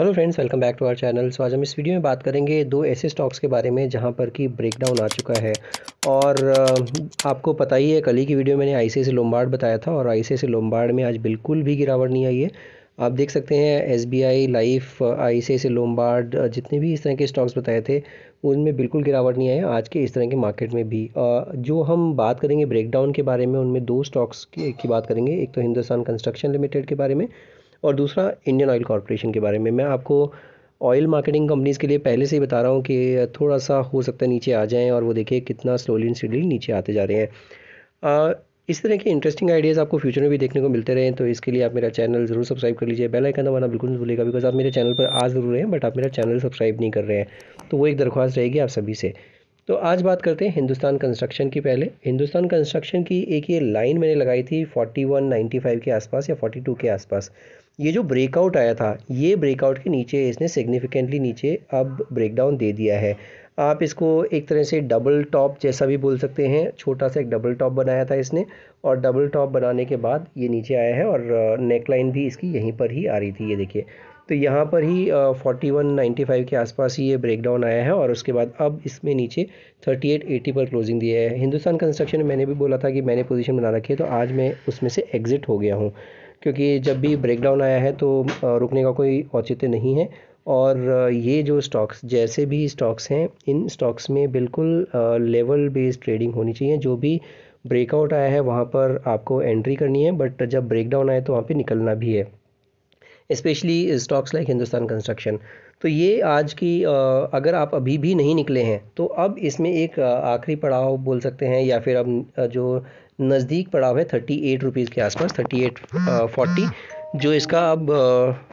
hello friends welcome back to our channel so आज हम इस वीडियो में बात करेंगे दो ऐसे स्टॉक्स के बारे में जहां पर कि ब्रेकडाउन आ चुका है और आपको पता ही है कल ही की वीडियो मैंने आई सी लोमबार्ड बताया था और आई सी लोमबार्ड में आज बिल्कुल भी गिरावट नहीं आई है आप देख सकते हैं S B I life I C Lombard जितने भी इस तरह के स्टॉक्स बताए थे उनमें बिल्कुल गिरावट नहीं आई आज के इस तरह के मार्केट में भी जो हम बात करेंगे ब्रेकडाउन के बारे में उनमें दो स्टॉक्स की बात करेंगे एक तो हिंदुस्तान कंस्ट्रक्शन लिमिटेड के बारे में और दूसरा इंडियन ऑयल कॉरपोरेशन के बारे में मैं आपको ऑयल मार्केटिंग कंपनीज़ के लिए पहले से ही बता रहा हूँ कि थोड़ा सा हो सकता है नीचे आ जाएँ और वो देखिए कितना स्लोली एंड स्लोली नीचे आते जा रहे हैं इस तरह के इंटरेस्टिंग आइडियाज़ आपको फ्यूचर में भी देखने को मिलते रहें तो इसके लिए आप मेरा चैनल जरूर सब्सक्राइब कर लीजिए बेल आइकन दबाना बिल्कुल नहीं भूलेगा बिकॉज आप मेरे चैनल पर आ जरूर हैं बट आप मेरा चैनल सब्सक्राइब नहीं कर रहे हैं तो वो एक दरख्वास्त रहेगी आप सभी से तो आज बात करते हैं हिंदुस्तान कंस्ट्रक्शन की पहले हिंदुस्तान कंस्ट्रक्शन की एक ये लाइन मैंने लगाई थी 4195 के आसपास या 42 के आसपास ये जो ब्रेकआउट आया था ये ब्रेकआउट के नीचे इसने सिग्निफिकेंटली नीचे अब ब्रेकडाउन दे दिया है आप इसको एक तरह से डबल टॉप जैसा भी बोल सकते हैं छोटा सा एक डबल टॉप बनाया था इसने और डबल टॉप बनाने के बाद ये नीचे आया है और नेक uh, लाइन भी इसकी यहीं पर ही आ रही थी ये देखिए तो यहाँ पर ही फोर्टी वन नाइन्टी फाइव के आसपास ही ये ब्रेकडाउन आया है और उसके बाद अब इसमें नीचे थर्टी एट एटी पर क्लोजिंग दिया है हिंदुस्तान कंस्ट्रक्शन में मैंने भी बोला था कि मैंने पोजीशन बना रखी है तो आज मैं उसमें से एग्ज़िट हो गया हूँ क्योंकि जब भी ब्रेकडाउन आया है तो रुकने का कोई औचित्य नहीं है और ये जो स्टॉक्स जैसे भी स्टॉक्स हैं इन स्टॉक्स में बिल्कुल लेवल बेस्ड ट्रेडिंग होनी चाहिए जो भी ब्रेकआउट आया है वहाँ पर आपको एंट्री करनी है बट जब ब्रेकडाउन आए तो वहाँ पे निकलना भी है specially stocks like Hindustan construction तो ये आज की uh, अगर आप अभी भी नहीं निकले हैं तो अब इसमें एक uh, आखिरी पड़ाव बोल सकते हैं या फिर अब uh, जो नज़दीक पड़ाव है थर्टी एट रुपीज़ के आसपास थर्टी एट फोर्टी जो इसका अब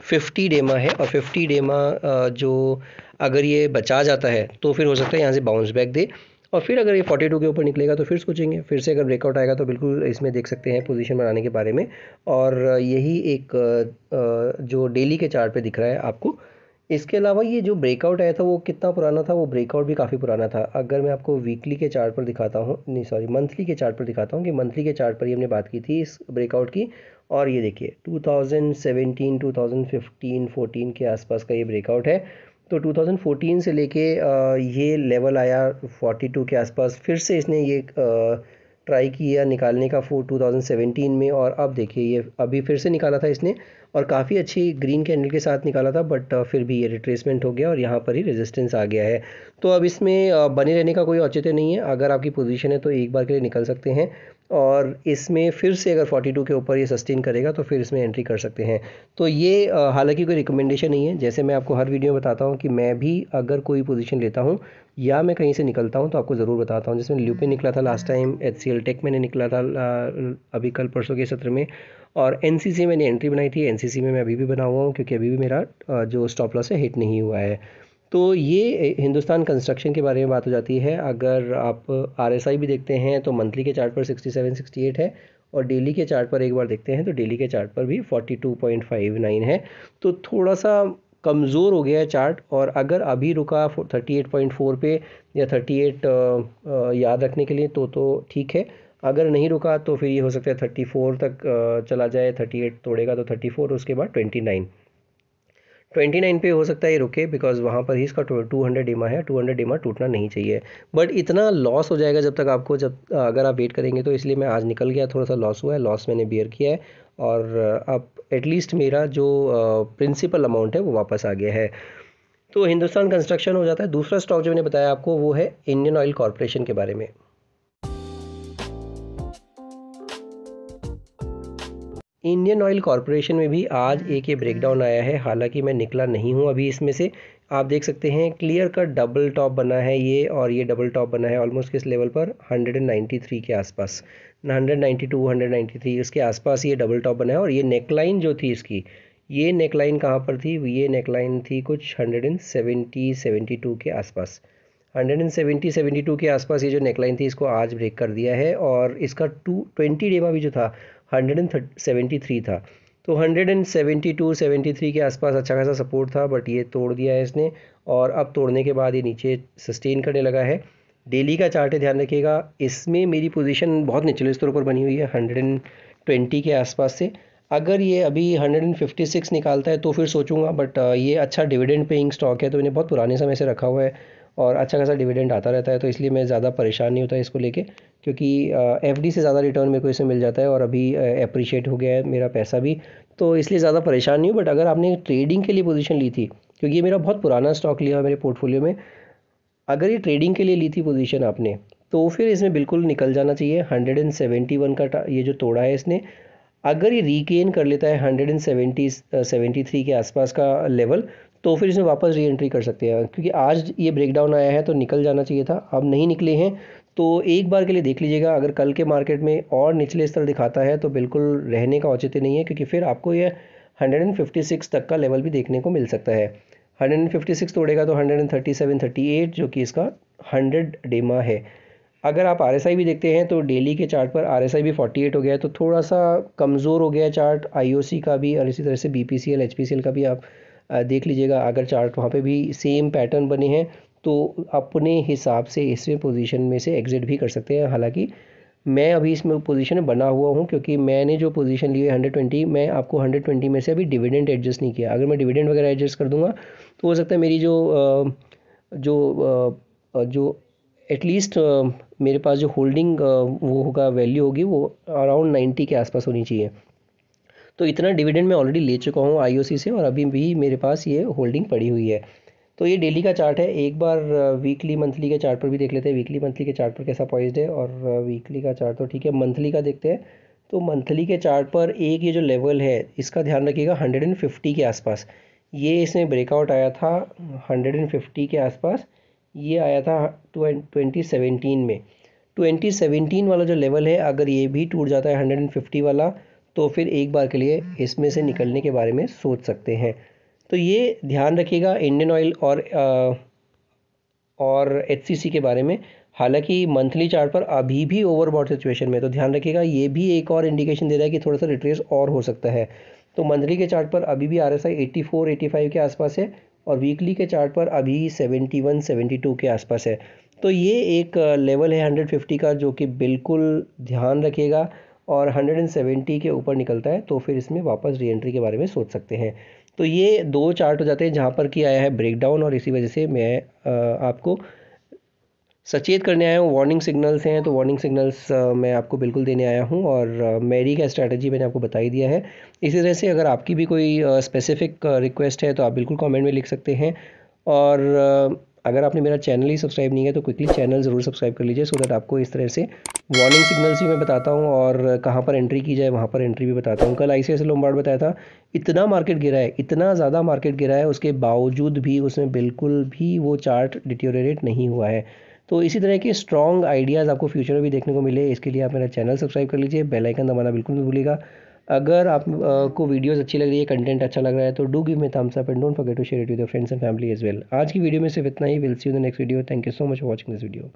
फिफ्टी डेमा है और फिफ्टी डेमा जो अगर ये बचा जाता है तो फिर हो सकता है यहाँ से बाउंस बैक दे और फिर अगर ये 42 के ऊपर निकलेगा तो फिर सोचेंगे फिर से अगर ब्रेकआउट आएगा तो बिल्कुल इसमें देख सकते हैं पोजीशन बनाने के बारे में और यही एक जो डेली के चार्ट पे दिख रहा है आपको इसके अलावा ये जो ब्रेकआउट आया था वो कितना पुराना था वो ब्रेकआउट भी काफ़ी पुराना था अगर मैं आपको वीकली के चार्ट पर दिखाता हूँ नहीं सॉरी मंथली के चार्ट पर दिखाता हूँ कि मंथली के चार्ट पर ही हमने बात की थी इस ब्रेकआउट की और ये देखिए 2017, 2015, 14 के आसपास का ये ब्रेकआउट है तो 2014 से लेके ये लेवल आया 42 के आसपास फिर से इसने ये ट्राई किया निकालने का फोर 2017 में और अब देखिए ये अभी फिर से निकाला था इसने और काफ़ी अच्छी ग्रीन कैंडल के साथ निकाला था बट uh, फिर भी ये रिट्रेसमेंट हो गया और यहाँ पर ही रेजिस्टेंस आ गया है तो अब इसमें uh, बने रहने का कोई औचित्य नहीं है अगर आपकी पोजीशन है तो एक बार के लिए निकल सकते हैं और इसमें फिर से अगर 42 के ऊपर ये सस्टेन करेगा तो फिर इसमें एंट्री कर सकते हैं तो ये uh, हालांकि कोई रिकमेंडेशन नहीं है जैसे मैं आपको हर वीडियो में बताता हूँ कि मैं भी अगर कोई पोजीशन लेता हूँ या मैं कहीं से निकलता हूँ तो आपको ज़रूर बताता हूँ जिसमें ल्यूपे निकला था लास्ट टाइम एच टेक मैंने निकला था अभी कल परसों के सत्र में और एन मैंने एंट्री बनाई थी एन में मैं अभी भी बना हुआ हूँ क्योंकि अभी भी मेरा जो स्टॉप लॉस है हिट नहीं हुआ है तो ये हिंदुस्तान कंस्ट्रक्शन के बारे में बात हो जाती है अगर आप आर भी देखते हैं तो मंथली के चार्ट पर सिक्सटी एट है और डेली के चार्ट पर एक बार देखते हैं तो डेली के चार्ट पर भी forty two point five nine है तो थोड़ा सा कमज़ोर हो गया है चार्ट और अगर अभी रुका थर्टी एट पॉइंट फोर पे या थर्टी एट याद रखने के लिए तो तो ठीक है अगर नहीं रुका तो फिर ये हो सकता है थर्टी फोर तक चला जाए थर्टी एट तोड़ेगा तो थर्टी फोर उसके बाद ट्वेंटी नाइन ट्वेंटी नाइन पे हो सकता है ये रुके बिकॉज वहाँ पर ही इसका टू हंड्रेड डीमा है टू हंड्रेड डीमा टूटना नहीं चाहिए बट इतना लॉस हो जाएगा जब तक आपको जब अगर आप वेट करेंगे तो इसलिए मैं आज निकल गया थोड़ा सा लॉस हुआ है लॉस मैंने बियर किया है और अब एटलीस्ट मेरा जो प्रिंसिपल अमाउंट है वो वापस आ गया है तो हिंदुस्तान कंस्ट्रक्शन हो जाता है दूसरा स्टॉक जो मैंने बताया आपको वो है इंडियन ऑयल कॉरपोरेशन के बारे में इंडियन ऑयल कॉरपोरेशन में भी आज एक ये ब्रेकडाउन आया है हालांकि मैं निकला नहीं हूँ अभी इसमें से आप देख सकते हैं क्लियर कट डबल टॉप बना है ये और ये डबल टॉप बना है ऑलमोस्ट किस लेवल पर 193 के आसपास 192 193 इसके आसपास ये डबल टॉप बना है और ये नेकलाइन जो थी इसकी ये नेकलाइन कहाँ पर थी ये नेकलाइन थी कुछ हंड्रेड 72 के आसपास 170 72 के आसपास ये जो नेकलाइन थी इसको आज ब्रेक कर दिया है और इसका टू ट्वेंटी डेमा भी जो था हंड्रेड एंड सेवेंटी थ्री था तो hundred and seventy two seventy three के आसपास अच्छा खासा सपोर्ट था बट ये तोड़ दिया है इसने और अब तोड़ने के बाद ये नीचे सस्टेन करने लगा है डेली का चार्ट ध्यान रखिएगा इसमें मेरी पोजीशन बहुत निचले स्तर पर बनी हुई है हंड्रेड एंड ट्वेंटी के आसपास से अगर ये अभी हंड्रेड एंड फिफ्टी सिक्स निकालता है तो फिर सोचूंगा बट ये अच्छा डिविडेंड पेइंग स्टॉक है तो इन्हें बहुत पुराने समय से रखा हुआ है और अच्छा खासा डिविडेंड आता रहता है तो इसलिए मैं ज़्यादा परेशान नहीं होता इसको लेके क्योंकि एफ डी से ज़्यादा रिटर्न मेरे को इसमें मिल जाता है और अभी अप्रिशिएट हो गया है मेरा पैसा भी तो इसलिए ज़्यादा परेशान नहीं हूँ बट अगर आपने ट्रेडिंग के लिए पोजीशन ली थी क्योंकि ये मेरा बहुत पुराना स्टॉक लिया मेरे पोर्टफोलियो में अगर ये ट्रेडिंग के लिए ली थी पोजीशन आपने तो फिर इसमें बिल्कुल निकल जाना चाहिए हंड्रेड एंड सेवेंटी वन का ये जो तोड़ा है इसने अगर ये रिकेन कर लेता है hundred and seventy seventy three के आसपास का लेवल तो फिर इसमें वापस री एंट्री कर सकते हैं क्योंकि आज ये ब्रेकडाउन आया है तो निकल जाना चाहिए था अब नहीं निकले हैं तो एक बार के लिए देख लीजिएगा अगर कल के मार्केट में और निचले स्तर दिखाता है तो बिल्कुल रहने का औचित्य नहीं है क्योंकि फिर आपको फिफ्टी 156 तक का लेवल भी देखने को मिल सकता है 156 तोड़ेगा तो 137 38 जो कि इसका 100 डेमा है अगर आप आर भी देखते हैं तो डेली के चार्ट पर आर भी 48 हो गया है तो थोड़ा सा कमज़ोर हो गया चार्ट आई का भी और इसी तरह से बी पी का भी आप देख लीजिएगा अगर चार्ट वहाँ पे भी सेम पैटर्न बने हैं तो अपने हिसाब से इसमें पोजीशन में से एग्ज़िट भी कर सकते हैं हालांकि मैं अभी इसमें पोजीशन बना हुआ हूँ क्योंकि मैंने जो पोजीशन ली है हंड्रेड ट्वेंटी मैं आपको हंड्रेड ट्वेंटी में से अभी डिविडेंड एडजस्ट नहीं किया अगर मैं डिविडेंड वगैरह एडजस्ट कर दूंगा तो हो सकता है मेरी जो जो जो एटलीस्ट मेरे पास जो होल्डिंग वो होगा वैल्यू होगी वो अराउंड नाइन्टी के आसपास होनी चाहिए तो इतना डिविडेंड मैं ऑलरेडी ले चुका हूँ आई से और अभी भी मेरे पास ये होल्डिंग पड़ी हुई है तो ये डेली का चार्ट है एक बार वीकली uh, मंथली के चार्ट पर भी देख लेते हैं वीकली मंथली के चार्ट पर कैसा पॉइज्ड है और वीकली uh, का चार्ट तो ठीक है मंथली का देखते हैं तो मंथली के चार्ट पर एक ये जो लेवल है इसका ध्यान रखिएगा 150 के आसपास ये इसमें ब्रेकआउट आया था 150 के आसपास ये आया था 2017 में सेवेंटीन वाला जो लेवल है अगर ये भी टूट जाता है फिफ्टी वाला तो फिर एक बार के लिए इसमें से निकलने के बारे में सोच सकते हैं तो ये ध्यान रखिएगा इंडियन ऑयल और आ, और एच के बारे में हालांकि मंथली चार्ट पर अभी भी ओवरबॉड सिचुएशन में तो ध्यान रखिएगा ये भी एक और इंडिकेशन दे रहा है कि थोड़ा सा रिट्रेस और हो सकता है तो मंथली के चार्ट पर अभी भी R S I eighty four eighty five के आसपास है और वीकली के चार्ट पर अभी सेवेंटी वन सेवेंटी टू के आसपास है तो ये एक लेवल है हंड्रेड फिफ्टी का जो कि बिल्कुल ध्यान रखिएगा और 170 के ऊपर निकलता है तो फिर इसमें वापस री एंट्री के बारे में सोच सकते हैं तो ये दो चार्ट हो जाते हैं जहाँ पर कि आया है ब्रेकडाउन और इसी वजह से मैं आपको सचेत करने आया हूँ वार्निंग सिग्नल्स हैं तो वार्निंग सिग्नल्स मैं आपको बिल्कुल देने आया हूँ और मेरी का स्ट्रैटेजी मैंने आपको बताई दिया है इसी तरह से अगर आपकी भी कोई स्पेसिफिक रिक्वेस्ट है तो आप बिल्कुल कमेंट में लिख सकते हैं और अगर आपने मेरा चैनल ही सब्सक्राइब नहीं है तो क्विकली चैनल ज़रूर सब्सक्राइब कर लीजिए सो दैट आपको इस तरह से वार्निंग सिग्नल्स भी मैं बताता हूँ और कहाँ पर एंट्री की जाए वहाँ पर एंट्री भी बताता हूँ कल आई सी लोमबार्ड बताया था इतना मार्केट गिरा है इतना ज़्यादा मार्केट गिरा है उसके बावजूद भी उसमें बिल्कुल भी वो चार्ट डिटोरेट नहीं हुआ है तो इसी तरह के स्ट्रॉन्ग आइडियाज़ आपको फ्यूचर में भी देखने को मिले इसके लिए आप मेरा चैनल सब्सक्राइब कर लीजिए बेल आइकन दबाना बिल्कुल भी भूलिएगा अगर आपको वीडियोस अच्छी लग रही है कंटेंट अच्छा लग रहा है तो do give me thumbs up and don't forget to share it with your friends and family as well आज की वीडियो में सिर्फ इतना ही will see you the next video thank you so much for watching this video